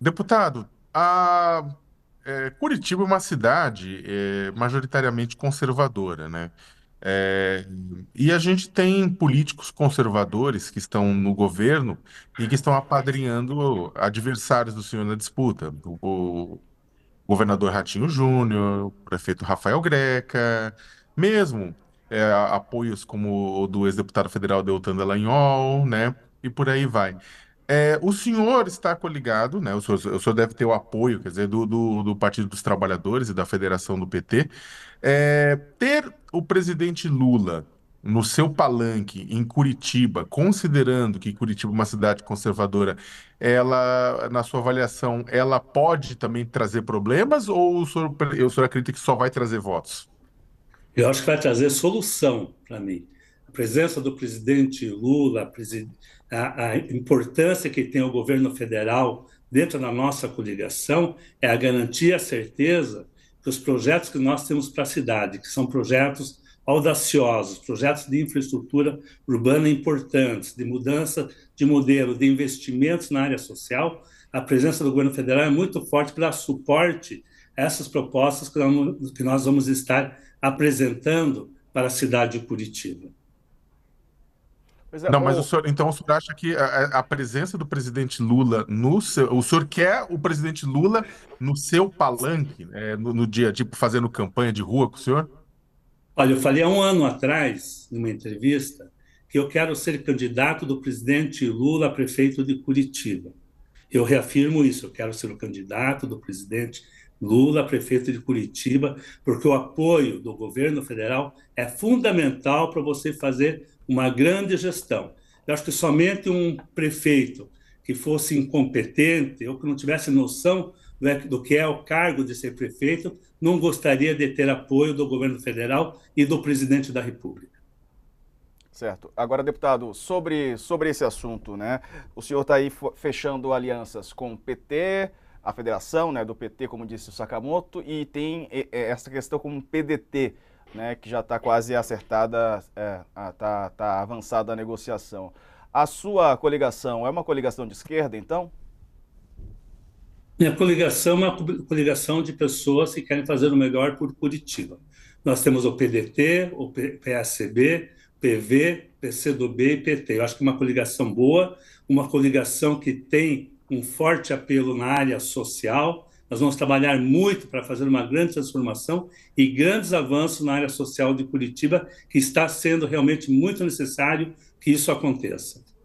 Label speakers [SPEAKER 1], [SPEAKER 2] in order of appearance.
[SPEAKER 1] Deputado, a, é, Curitiba é uma cidade é, majoritariamente conservadora, né? É, e a gente tem políticos conservadores que estão no governo e que estão apadrinhando adversários do senhor na disputa. O, o governador Ratinho Júnior, o prefeito Rafael Greca, mesmo é, apoios como o do ex-deputado federal Deltan Dallagnol, né? E por aí vai. É, o senhor está coligado, né? O senhor, o senhor deve ter o apoio, quer dizer, do, do, do Partido dos Trabalhadores e da Federação do PT. É, ter o presidente Lula no seu palanque em Curitiba, considerando que Curitiba é uma cidade conservadora, ela, na sua avaliação, ela pode também trazer problemas ou o senhor, o senhor acredita que só vai trazer votos?
[SPEAKER 2] Eu acho que vai trazer solução para mim a presença do presidente Lula, a, a importância que tem o governo federal dentro da nossa coligação é a garantia, a certeza que os projetos que nós temos para a cidade, que são projetos audaciosos, projetos de infraestrutura urbana importantes, de mudança de modelo, de investimentos na área social, a presença do governo federal é muito forte para dar suporte a essas propostas que nós vamos estar apresentando para a cidade de Curitiba.
[SPEAKER 1] É, não, mas o senhor, então o senhor acha que a, a presença do presidente Lula no seu. O senhor quer o presidente Lula no seu palanque, é, no,
[SPEAKER 2] no, dia, tipo,
[SPEAKER 1] fazendo campanha de rua com o senhor?
[SPEAKER 2] Olha, eu falei há um ano atrás, numa entrevista, que eu quero ser candidato do presidente Lula a prefeito de Curitiba. Eu reafirmo isso, eu quero ser o candidato do presidente Lula, prefeito de Curitiba, porque o apoio do governo federal é fundamental para você fazer uma grande gestão. Eu acho que somente um prefeito que fosse incompetente ou que não tivesse noção do que é o cargo de ser prefeito não gostaria de ter apoio do governo federal e do presidente da República.
[SPEAKER 3] Certo. Agora, deputado, sobre, sobre esse assunto, né? O senhor está aí fechando alianças com o PT, a federação né, do PT, como disse o Sakamoto, e tem essa questão com o PDT né, que já está quase acertada, está é, tá, tá avançada a negociação. A sua coligação é uma coligação de esquerda,
[SPEAKER 2] então? Minha coligação é uma coligação de pessoas que querem fazer o melhor por Curitiba. Nós temos o PDT, o PSB, PV, PCdoB e PT. Eu acho que é uma coligação boa, uma coligação que tem um forte apelo na área social, nós vamos trabalhar muito para fazer uma grande transformação e grandes avanços na área social de Curitiba, que está sendo realmente muito necessário que isso aconteça.